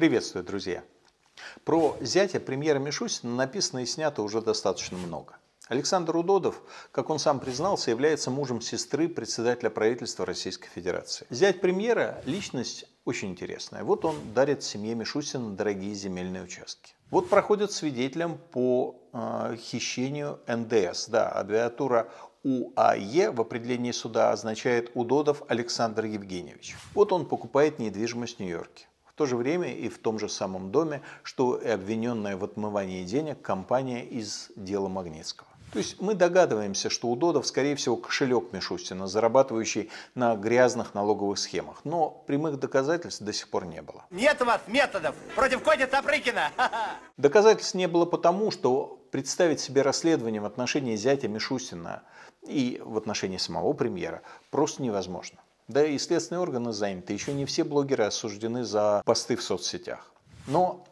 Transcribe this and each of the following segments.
Приветствую, друзья! Про зятя премьера Мишусина написано и снято уже достаточно много. Александр Удодов, как он сам признался, является мужем сестры председателя правительства Российской Федерации. Зять премьера – личность очень интересная. Вот он дарит семье Мишусина дорогие земельные участки. Вот проходит свидетелям по э, хищению НДС. Да, аббревиатура УАЕ в определении суда означает Удодов Александр Евгеньевич. Вот он покупает недвижимость в Нью-Йорке. В то же время и в том же самом доме, что и обвиненная в отмывании денег компания из дела Магнитского. То есть мы догадываемся, что у Додов, скорее всего, кошелек Мишустина, зарабатывающий на грязных налоговых схемах. Но прямых доказательств до сих пор не было. Нет у вас методов против Коди Тапрыкина! Доказательств не было потому, что представить себе расследование в отношении зятя Мишустина и в отношении самого премьера просто невозможно. Да и следственные органы заняты. Еще не все блогеры осуждены за посты в соцсетях. Но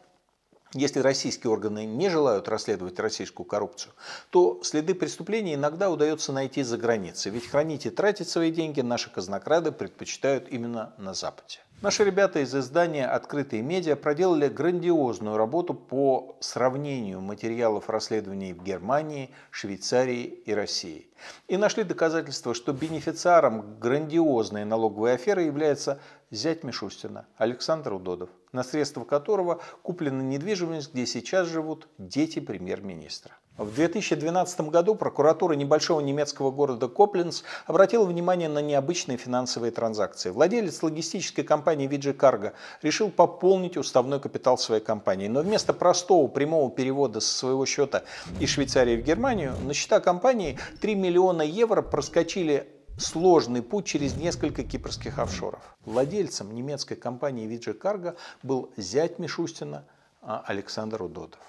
если российские органы не желают расследовать российскую коррупцию, то следы преступлений иногда удается найти за границей. Ведь хранить и тратить свои деньги наши казнокрады предпочитают именно на Западе. Наши ребята из издания «Открытые медиа» проделали грандиозную работу по сравнению материалов расследований в Германии, Швейцарии и России. И нашли доказательства, что бенефициаром грандиозной налоговой аферы является зять Мишустина, Александр Удодов, на средства которого куплена недвижимость, где сейчас живут дети премьер-министра. В 2012 году прокуратура небольшого немецкого города Копленс обратила внимание на необычные финансовые транзакции. Владелец логистической компании Виджи Карго решил пополнить уставной капитал своей компании, но вместо простого прямого перевода со своего счета из Швейцарии в Германию на счета компании 3 миллиона евро проскочили сложный путь через несколько кипрских офшоров. Владельцем немецкой компании VG Cargo был зять Мишустина а, Александр Удотов.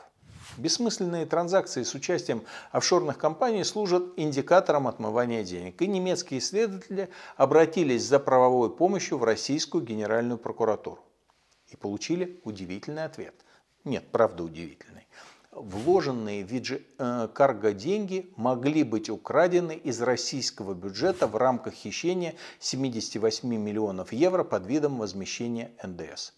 Бессмысленные транзакции с участием офшорных компаний служат индикатором отмывания денег, и немецкие исследователи обратились за правовой помощью в Российскую Генеральную прокуратуру и получили удивительный ответ. Нет, правда удивительный вложенные в VG э, карго деньги могли быть украдены из российского бюджета в рамках хищения 78 миллионов евро под видом возмещения НДС.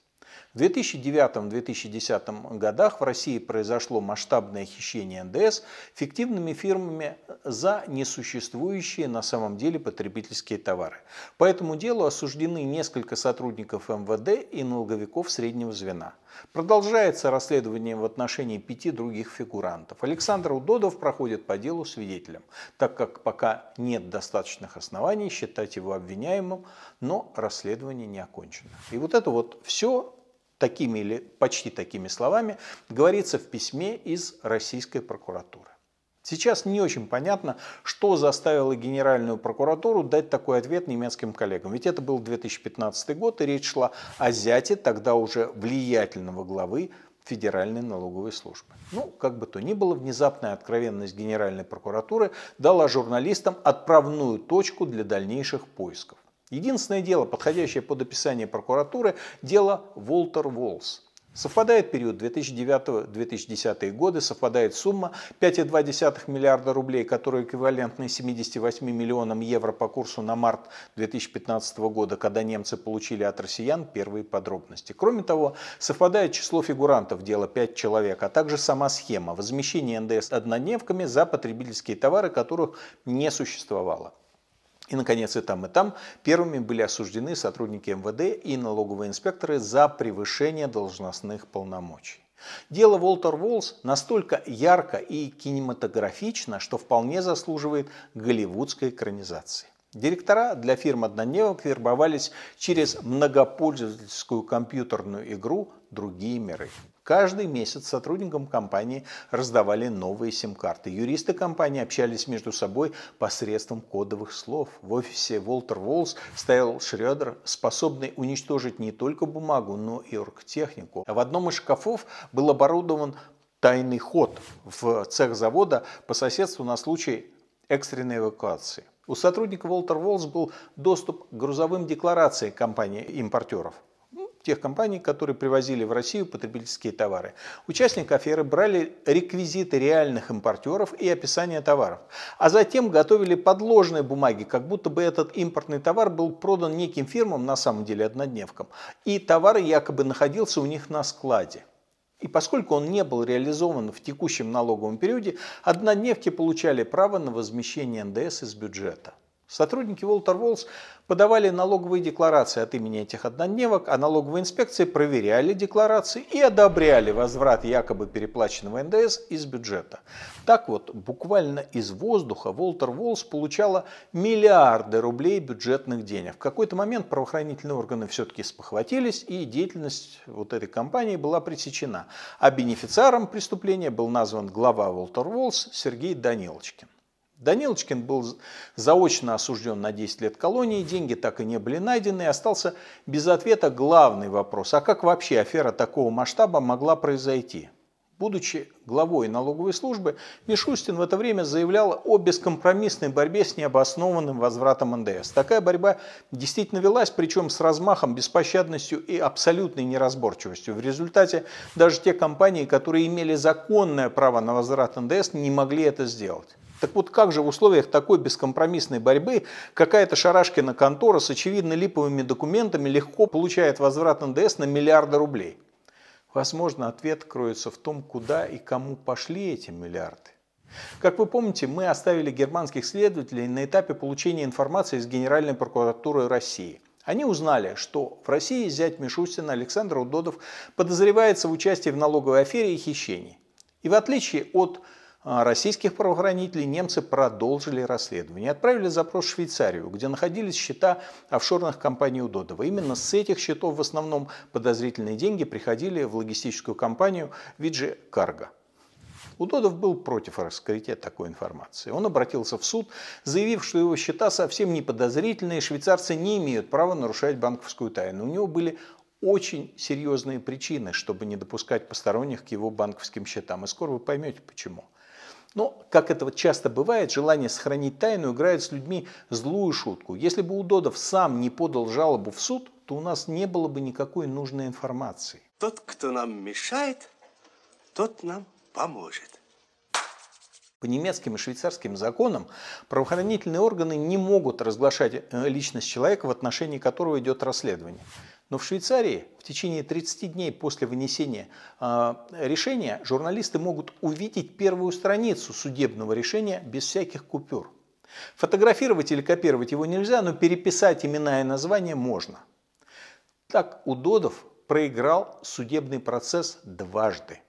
В 2009-2010 годах в России произошло масштабное хищение НДС фиктивными фирмами за несуществующие на самом деле потребительские товары. По этому делу осуждены несколько сотрудников МВД и налоговиков среднего звена. Продолжается расследование в отношении пяти других фигурантов. Александр Удодов проходит по делу свидетелем, так как пока нет достаточных оснований считать его обвиняемым, но расследование не окончено. И вот это вот все такими или почти такими словами говорится в письме из российской прокуратуры. Сейчас не очень понятно, что заставило Генеральную прокуратуру дать такой ответ немецким коллегам. Ведь это был 2015 год, и речь шла о зяте тогда уже влиятельного главы Федеральной налоговой службы. Ну, как бы то ни было, внезапная откровенность Генеральной прокуратуры дала журналистам отправную точку для дальнейших поисков. Единственное дело, подходящее под описание прокуратуры, дело Волтер Волс. Совпадает период 2009-2010 годы, совпадает сумма 5,2 миллиарда рублей, которая эквивалентна 78 миллионам евро по курсу на март 2015 года, когда немцы получили от россиян первые подробности. Кроме того, совпадает число фигурантов дела 5 человек, а также сама схема возмещения НДС однодневками за потребительские товары, которых не существовало. И, наконец, и там, и там первыми были осуждены сотрудники МВД и налоговые инспекторы за превышение должностных полномочий. Дело Волтер Волс настолько ярко и кинематографично, что вполне заслуживает голливудской экранизации. Директора для фирм «Однодневок» вербовались через многопользовательскую компьютерную игру «Другие миры». Каждый месяц сотрудникам компании раздавали новые сим-карты. Юристы компании общались между собой посредством кодовых слов. В офисе Волтер Волс стоял Шредер, способный уничтожить не только бумагу, но и оргтехнику. В одном из шкафов был оборудован тайный ход в цех завода по соседству на случай экстренной эвакуации. У сотрудника Волтер Волс был доступ к грузовым декларациям компании импортеров тех компаний, которые привозили в Россию потребительские товары. Участник аферы брали реквизиты реальных импортеров и описание товаров, а затем готовили подложные бумаги, как будто бы этот импортный товар был продан неким фирмам, на самом деле однодневкам, и товар якобы находился у них на складе. И поскольку он не был реализован в текущем налоговом периоде, однодневки получали право на возмещение НДС из бюджета. Сотрудники Волтер Волс подавали налоговые декларации от имени этих однодневок, а налоговые инспекции проверяли декларации и одобряли возврат якобы переплаченного НДС из бюджета. Так вот, буквально из воздуха Волтер Волс получала миллиарды рублей бюджетных денег. В какой-то момент правоохранительные органы все-таки спохватились, и деятельность вот этой компании была пресечена. А бенефициаром преступления был назван глава Волтер Волс Сергей Данилочкин. Данилочкин был заочно осужден на 10 лет колонии, деньги так и не были найдены, и остался без ответа главный вопрос, а как вообще афера такого масштаба могла произойти? Будучи главой налоговой службы, Мишустин в это время заявлял о бескомпромиссной борьбе с необоснованным возвратом НДС. Такая борьба действительно велась, причем с размахом, беспощадностью и абсолютной неразборчивостью. В результате даже те компании, которые имели законное право на возврат НДС, не могли это сделать. Так вот, как же в условиях такой бескомпромиссной борьбы какая-то шарашкина контора с очевидно липовыми документами легко получает возврат НДС на миллиарды рублей? Возможно, ответ кроется в том, куда и кому пошли эти миллиарды. Как вы помните, мы оставили германских следователей на этапе получения информации из Генеральной прокуратуры России. Они узнали, что в России зять Мишустина Александр Удодов подозревается в участии в налоговой афере и хищении. И в отличие от а, российских правоохранителей немцы продолжили расследование. Отправили запрос в Швейцарию, где находились счета офшорных компаний Удодова. Именно с этих счетов в основном подозрительные деньги приходили в логистическую компанию Виджи Карго. Удодов был против раскрытия такой информации. Он обратился в суд, заявив, что его счета совсем не подозрительные, швейцарцы не имеют права нарушать банковскую тайну. У него были очень серьезные причины, чтобы не допускать посторонних к его банковским счетам. И скоро вы поймете, почему. Но, как это вот часто бывает, желание сохранить тайну играет с людьми злую шутку. Если бы Удодов сам не подал жалобу в суд, то у нас не было бы никакой нужной информации. Тот, кто нам мешает, тот нам поможет. По немецким и швейцарским законам правоохранительные органы не могут разглашать э, личность человека, в отношении которого идет расследование. Но в Швейцарии в течение 30 дней после вынесения э, решения журналисты могут увидеть первую страницу судебного решения без всяких купюр. Фотографировать или копировать его нельзя, но переписать имена и названия можно. Так Удодов проиграл судебный процесс дважды.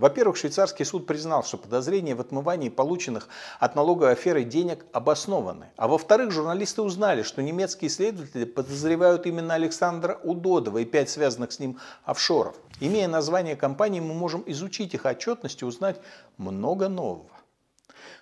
Во-первых, швейцарский суд признал, что подозрения в отмывании полученных от налоговой аферы денег обоснованы. А во-вторых, журналисты узнали, что немецкие исследователи подозревают именно Александра Удодова и пять связанных с ним офшоров. Имея название компании, мы можем изучить их отчетность и узнать много нового.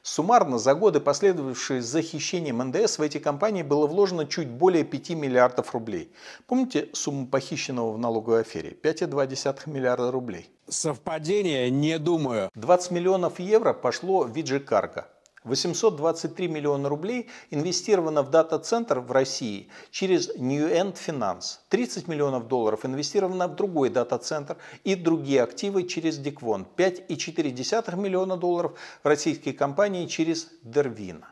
Суммарно за годы, последовавшие за хищением НДС, в эти компании было вложено чуть более 5 миллиардов рублей. Помните сумму похищенного в налоговой афере? 5,2 миллиарда рублей. Совпадение? Не думаю. 20 миллионов евро пошло в Виджи Карго. 823 миллиона рублей инвестировано в дата-центр в России через New End Finance. 30 миллионов долларов инвестировано в другой дата-центр и другие активы через Диквон. 5,4 миллиона долларов в российские компании через Дервина.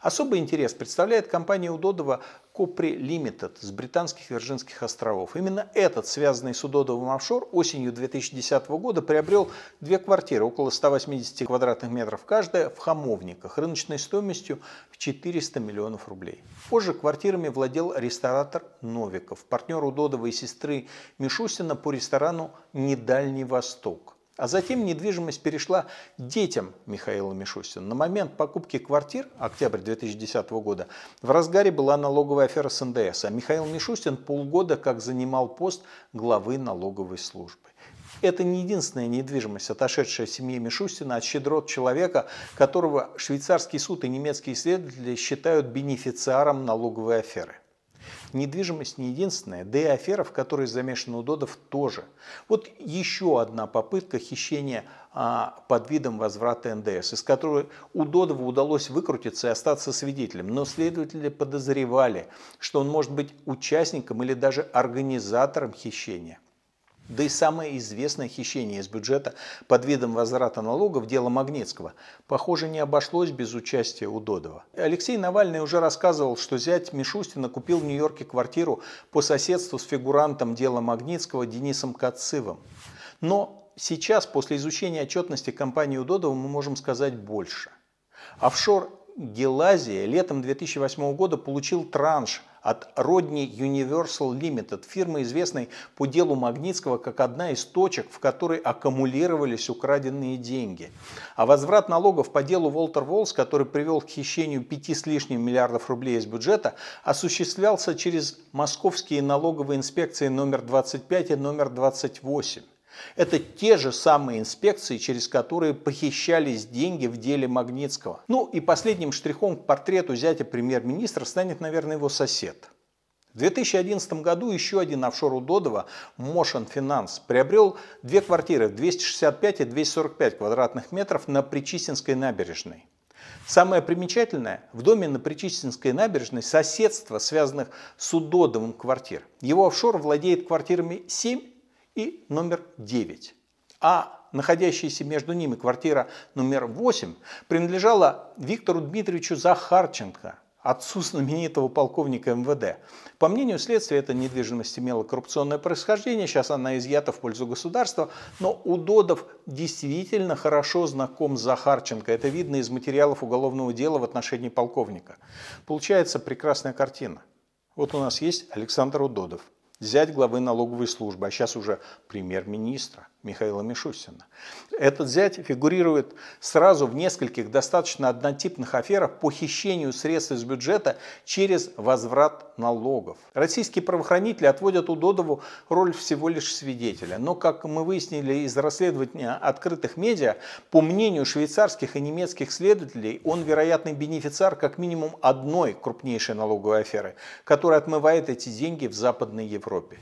Особый интерес представляет компания Удодова Копри Лимитед с британских Вирджинских островов. Именно этот связанный с Удодовым офшор осенью 2010 года приобрел две квартиры около 180 квадратных метров каждая в Хамовниках рыночной стоимостью в 400 миллионов рублей. Позже квартирами владел ресторатор Новиков, партнер Удодова и сестры Мишустина по ресторану «Недальний Восток». А затем недвижимость перешла детям Михаила Мишустина. На момент покупки квартир, октябрь 2010 года, в разгаре была налоговая афера с НДС, а Михаил Мишустин полгода как занимал пост главы налоговой службы. Это не единственная недвижимость, отошедшая семье Мишустина от щедрот человека, которого швейцарский суд и немецкие исследователи считают бенефициаром налоговой аферы. Недвижимость не единственная, да и афера, в которой замешан Удодов, тоже. Вот еще одна попытка хищения а, под видом возврата НДС, из которой Удодову удалось выкрутиться и остаться свидетелем. Но следователи подозревали, что он может быть участником или даже организатором хищения. Да и самое известное хищение из бюджета под видом возврата налогов – дело Магнитского. Похоже, не обошлось без участия Удодова. Алексей Навальный уже рассказывал, что зять Мишустина купил в Нью-Йорке квартиру по соседству с фигурантом дела Магнитского Денисом Кацивым. Но сейчас, после изучения отчетности компании Удодова, мы можем сказать больше. Офшор Гелазия летом 2008 года получил транш – от Rodney Universal Limited, фирмы, известной по делу Магнитского как одна из точек, в которой аккумулировались украденные деньги. А возврат налогов по делу Волтер Волс, который привел к хищению 5 с лишним миллиардов рублей из бюджета, осуществлялся через московские налоговые инспекции номер 25 и номер 28. Это те же самые инспекции, через которые похищались деньги в деле Магнитского. Ну и последним штрихом к портрету зятя премьер-министра станет, наверное, его сосед. В 2011 году еще один офшор у Додова, Motion Finance, приобрел две квартиры в 265 и 245 квадратных метров на Причистинской набережной. Самое примечательное, в доме на Причистинской набережной соседство связанных с Удодовым квартир. Его офшор владеет квартирами 7 и номер 9. А находящаяся между ними квартира номер 8 принадлежала Виктору Дмитриевичу Захарченко, отцу знаменитого полковника МВД. По мнению следствия, эта недвижимость имела коррупционное происхождение, сейчас она изъята в пользу государства, но Удодов действительно хорошо знаком с Захарченко. Это видно из материалов уголовного дела в отношении полковника. Получается прекрасная картина. Вот у нас есть Александр Удодов, Взять главы налоговой службы, а сейчас уже премьер-министра. Михаила Мишустина. Этот зять фигурирует сразу в нескольких достаточно однотипных аферах по хищению средств из бюджета через возврат налогов. Российские правоохранители отводят у Додову роль всего лишь свидетеля. Но, как мы выяснили из расследования открытых медиа, по мнению швейцарских и немецких следователей, он вероятный бенефициар как минимум одной крупнейшей налоговой аферы, которая отмывает эти деньги в Западной Европе.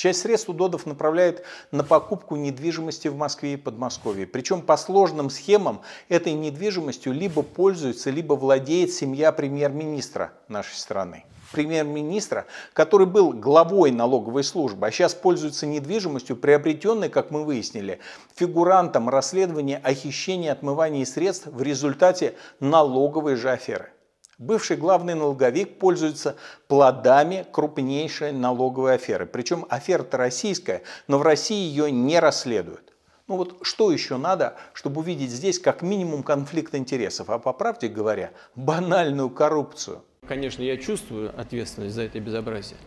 Часть средств УДОДов направляет на покупку недвижимости в Москве и Подмосковье. Причем по сложным схемам этой недвижимостью либо пользуется, либо владеет семья премьер-министра нашей страны премьер-министра, который был главой налоговой службы, а сейчас пользуется недвижимостью, приобретенной, как мы выяснили, фигурантом расследования о хищении отмывании средств в результате налоговой же аферы. Бывший главный налоговик пользуется плодами крупнейшей налоговой аферы. Причем афера российская, но в России ее не расследуют. Ну вот что еще надо, чтобы увидеть здесь как минимум конфликт интересов, а по правде говоря, банальную коррупцию? Конечно, я чувствую ответственность за это безобразие.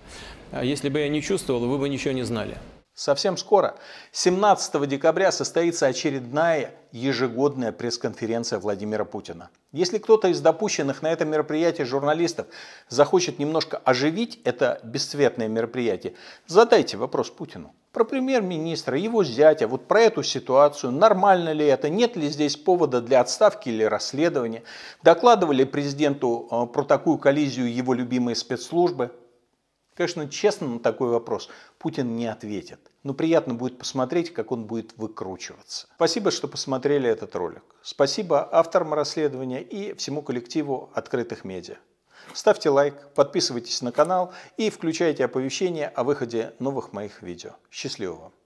А если бы я не чувствовал, вы бы ничего не знали. Совсем скоро, 17 декабря, состоится очередная ежегодная пресс-конференция Владимира Путина. Если кто-то из допущенных на это мероприятие журналистов захочет немножко оживить это бесцветное мероприятие, задайте вопрос Путину. Про премьер-министра, его зятя, вот про эту ситуацию, нормально ли это, нет ли здесь повода для отставки или расследования. Докладывали президенту э, про такую коллизию его любимые спецслужбы, Конечно, честно на такой вопрос Путин не ответит. Но приятно будет посмотреть, как он будет выкручиваться. Спасибо, что посмотрели этот ролик. Спасибо авторам расследования и всему коллективу открытых медиа. Ставьте лайк, подписывайтесь на канал и включайте оповещения о выходе новых моих видео. Счастливо вам!